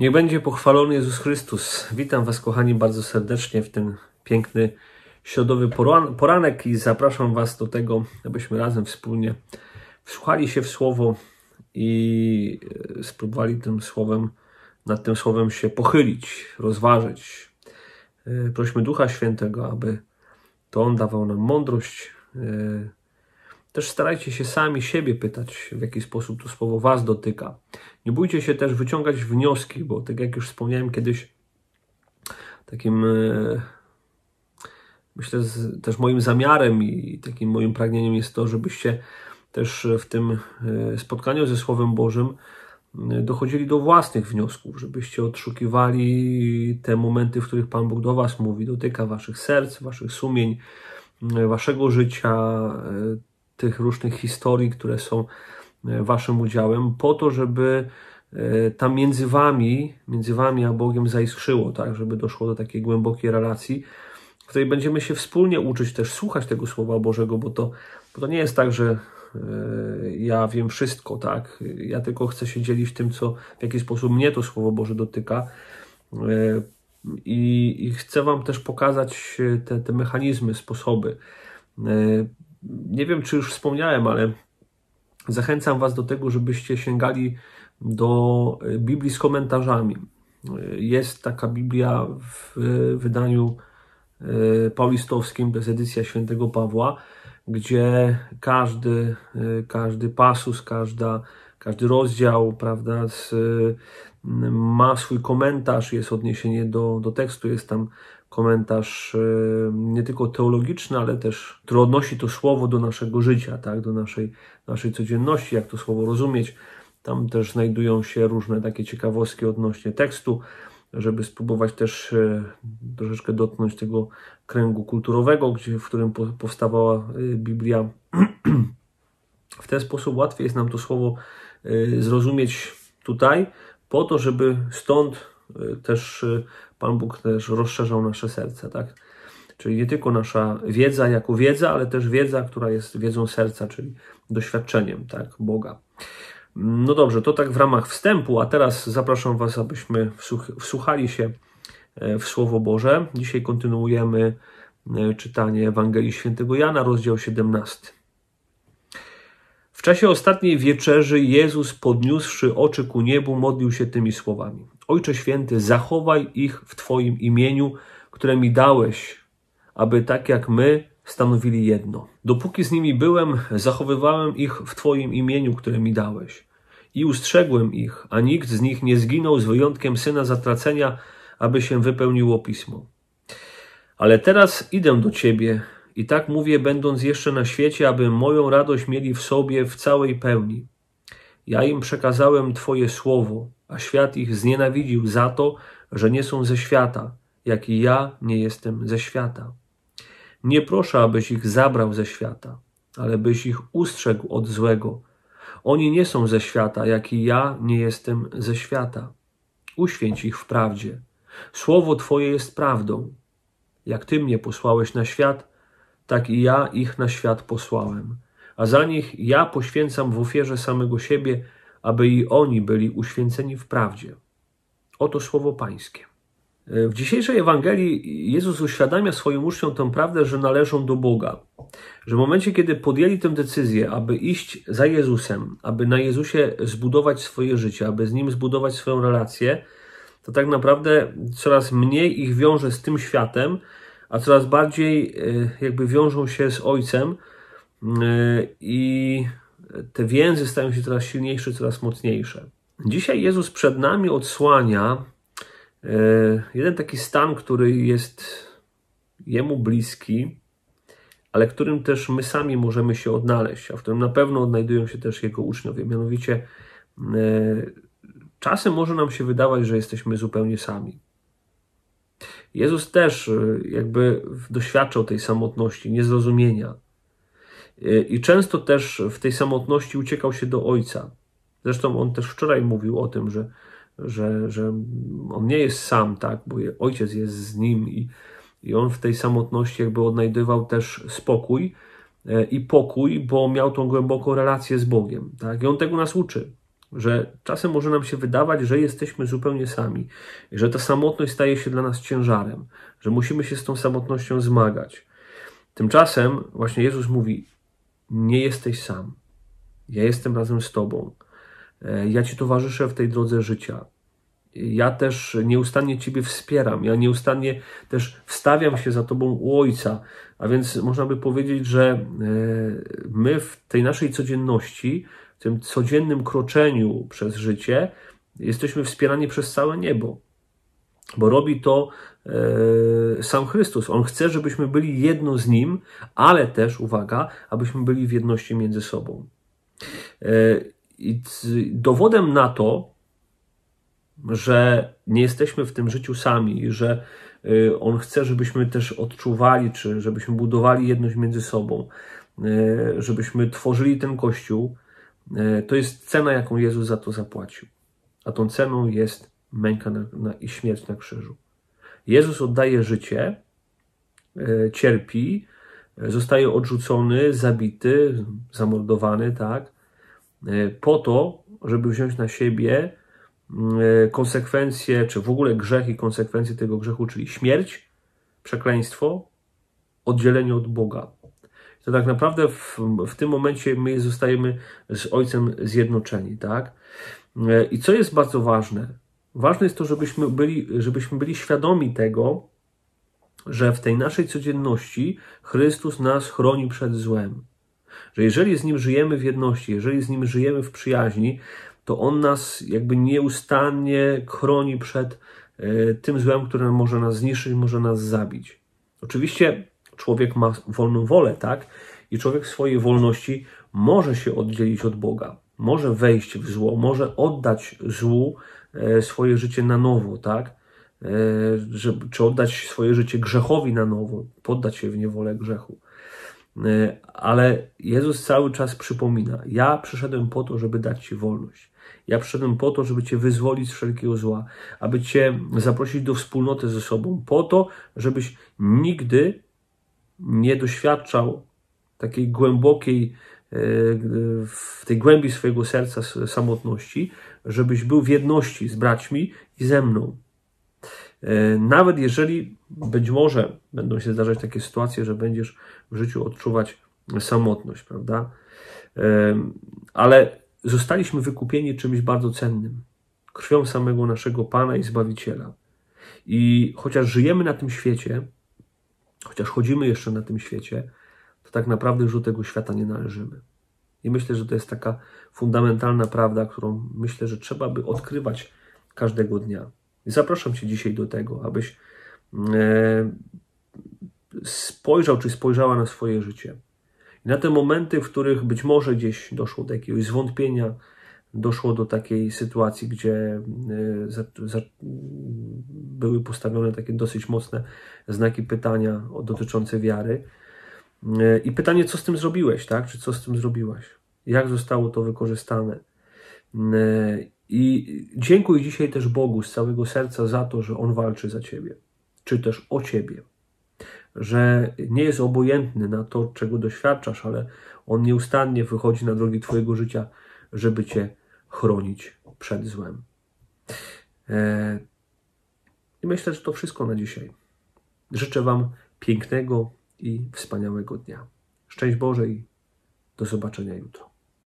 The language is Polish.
Niech będzie pochwalony Jezus Chrystus. Witam Was, kochani, bardzo serdecznie w ten piękny środowy poranek i zapraszam Was do tego, abyśmy razem wspólnie wsłuchali się w słowo i e, spróbowali tym słowem, nad tym słowem się pochylić, rozważyć. E, prośmy Ducha Świętego, aby to On dawał nam mądrość e, też starajcie się sami siebie pytać, w jaki sposób to słowo Was dotyka. Nie bójcie się też wyciągać wnioski, bo tak jak już wspomniałem kiedyś, takim e, myślę z, też moim zamiarem i takim moim pragnieniem jest to, żebyście też w tym e, spotkaniu ze Słowem Bożym e, dochodzili do własnych wniosków, żebyście odszukiwali te momenty, w których Pan Bóg do Was mówi, dotyka Waszych serc, Waszych sumień, Waszego życia, tych różnych historii, które są e, Waszym udziałem, po to, żeby e, tam między Wami, między Wami a Bogiem zaiskrzyło, tak, żeby doszło do takiej głębokiej relacji, w której będziemy się wspólnie uczyć też słuchać tego Słowa Bożego, bo to, bo to nie jest tak, że e, ja wiem wszystko, tak, ja tylko chcę się dzielić tym, co, w jaki sposób mnie to Słowo Boże dotyka, i, i, chcę Wam też pokazać te, te mechanizmy, sposoby nie wiem, czy już wspomniałem, ale zachęcam Was do tego, żebyście sięgali do e, Biblii z komentarzami. E, jest taka Biblia w e, wydaniu paulistowskim, to jest edycja świętego Pawła, gdzie każdy, każdy pasus, każda, każdy rozdział prawda, z, ma swój komentarz, jest odniesienie do, do tekstu, jest tam komentarz y, nie tylko teologiczny, ale też, który odnosi to słowo do naszego życia, tak, do naszej, naszej codzienności, jak to słowo rozumieć. Tam też znajdują się różne takie ciekawostki odnośnie tekstu, żeby spróbować też y, troszeczkę dotknąć tego kręgu kulturowego, gdzie, w którym powstawała y, Biblia. W ten sposób łatwiej jest nam to słowo zrozumieć tutaj, po to, żeby stąd też Pan Bóg też rozszerzał nasze serce, tak? Czyli nie tylko nasza wiedza jako wiedza, ale też wiedza, która jest wiedzą serca, czyli doświadczeniem, tak? Boga. No dobrze, to tak w ramach wstępu, a teraz zapraszam Was, abyśmy wsłuchali się e, w Słowo Boże. Dzisiaj kontynuujemy e, czytanie Ewangelii Świętego Jana, rozdział 17. W czasie ostatniej wieczerzy Jezus, podniósłszy oczy ku niebu, modlił się tymi słowami: Ojcze Święty, zachowaj ich w Twoim imieniu, które mi dałeś, aby tak jak my stanowili jedno. Dopóki z nimi byłem, zachowywałem ich w Twoim imieniu, które mi dałeś. I ustrzegłem ich, a nikt z nich nie zginął z wyjątkiem syna zatracenia, aby się wypełniło pismo. Ale teraz idę do Ciebie i tak mówię, będąc jeszcze na świecie, aby moją radość mieli w sobie w całej pełni. Ja im przekazałem Twoje słowo a świat ich znienawidził za to, że nie są ze świata, jak i ja nie jestem ze świata. Nie proszę, abyś ich zabrał ze świata, ale byś ich ustrzegł od złego. Oni nie są ze świata, jak i ja nie jestem ze świata. Uświęć ich w prawdzie. Słowo Twoje jest prawdą. Jak Ty mnie posłałeś na świat, tak i ja ich na świat posłałem. A za nich ja poświęcam w ofierze samego siebie, aby i oni byli uświęceni w prawdzie. Oto słowo Pańskie. E, w dzisiejszej Ewangelii Jezus uświadamia swoim uczniom tę prawdę, że należą do Boga. Że w momencie, kiedy podjęli tę decyzję, aby iść za Jezusem, aby na Jezusie zbudować swoje życie, aby z Nim zbudować swoją relację, to tak naprawdę coraz mniej ich wiąże z tym światem, a coraz bardziej e, jakby wiążą się z Ojcem e, i te więzy stają się coraz silniejsze, coraz mocniejsze. Dzisiaj Jezus przed nami odsłania e, jeden taki stan, który jest Jemu bliski, ale którym też my sami możemy się odnaleźć, a w którym na pewno odnajdują się też Jego uczniowie. Mianowicie, e, czasem może nam się wydawać, że jesteśmy zupełnie sami. Jezus też e, jakby doświadczał tej samotności, niezrozumienia E, I często też w tej samotności uciekał się do ojca. Zresztą on też wczoraj mówił o tym, że, że, że on nie jest sam, tak, bo ojciec jest z nim i, i on w tej samotności jakby odnajdywał też spokój e, i pokój, bo miał tą głęboką relację z Bogiem. Tak? I on tego nas uczy, że czasem może nam się wydawać, że jesteśmy zupełnie sami, że ta samotność staje się dla nas ciężarem, że musimy się z tą samotnością zmagać. Tymczasem właśnie Jezus mówi: nie jesteś sam. Ja jestem razem z Tobą. E, ja Ci towarzyszę w tej drodze życia. Ja też nieustannie Ciebie wspieram. Ja nieustannie też wstawiam się za Tobą u Ojca. A więc można by powiedzieć, że e, my w tej naszej codzienności, w tym codziennym kroczeniu przez życie, jesteśmy wspierani przez całe niebo bo robi to e, sam Chrystus. On chce, żebyśmy byli jedno z Nim, ale też, uwaga, abyśmy byli w jedności między sobą. E, I dowodem na to, że nie jesteśmy w tym życiu sami i że e, On chce, żebyśmy też odczuwali, czy żebyśmy budowali jedność między sobą, żebyśmy tworzyli ten Kościół, to jest cena, jaką Jezus za to zapłacił. A tą ceną jest męka na, na, i śmierć na krzyżu. Jezus oddaje życie, e, cierpi, e, zostaje odrzucony, zabity, zamordowany, tak, e, po to, żeby wziąć na siebie konsekwencje, czy w ogóle grzech i konsekwencje tego grzechu, czyli śmierć, przekleństwo, oddzielenie od Boga. To tak naprawdę w, w tym momencie my zostajemy z Ojcem zjednoczeni, tak? I co jest bardzo ważne, Ważne jest to, żebyśmy byli, żebyśmy byli świadomi tego, że w tej naszej codzienności Chrystus nas chroni przed złem. Że jeżeli z Nim żyjemy w jedności, jeżeli z Nim żyjemy w przyjaźni, to On nas jakby nieustannie chroni przed e, tym złem, które może nas zniszczyć, może nas zabić. Oczywiście człowiek ma wolną wolę, tak? I człowiek w swojej wolności może się oddzielić od Boga może wejść w zło, może oddać złu e, swoje życie na nowo, tak? E, żeby, czy oddać swoje życie grzechowi na nowo, poddać się w niewolę grzechu. E, ale Jezus cały czas przypomina: Ja przyszedłem po to, żeby dać Ci wolność. Ja przyszedłem po to, żeby Cię wyzwolić z wszelkiego zła, aby Cię zaprosić do wspólnoty ze sobą, po to, żebyś nigdy nie doświadczał takiej głębokiej w tej głębi swojego serca samotności, żebyś był w jedności z braćmi i ze mną. E, nawet jeżeli być może będą się zdarzać takie sytuacje, że będziesz w życiu odczuwać samotność, prawda? E, ale zostaliśmy wykupieni czymś bardzo cennym krwią samego naszego Pana i Zbawiciela. I chociaż żyjemy na tym świecie, chociaż chodzimy jeszcze na tym świecie, to tak naprawdę już do tego świata nie należymy. I myślę, że to jest taka fundamentalna prawda, którą myślę, że trzeba by odkrywać każdego dnia. I zapraszam Cię dzisiaj do tego, abyś e, spojrzał czy spojrzała na swoje życie. I na te momenty, w których być może gdzieś doszło do jakiegoś zwątpienia, doszło do takiej sytuacji, gdzie e, za, za, były postawione takie dosyć mocne znaki pytania dotyczące wiary. E, I pytanie, co z tym zrobiłeś, tak? Czy co z tym zrobiłaś? Jak zostało to wykorzystane? E, I dziękuj dzisiaj też Bogu z całego serca za to, że On walczy za ciebie, czy też o ciebie, że nie jest obojętny na to, czego doświadczasz, ale On nieustannie wychodzi na drogi Twojego życia, żeby Cię chronić przed złem. E, I myślę, że to wszystko na dzisiaj. Życzę Wam pięknego, i wspaniałego dnia. Szczęść Boże i do zobaczenia jutro.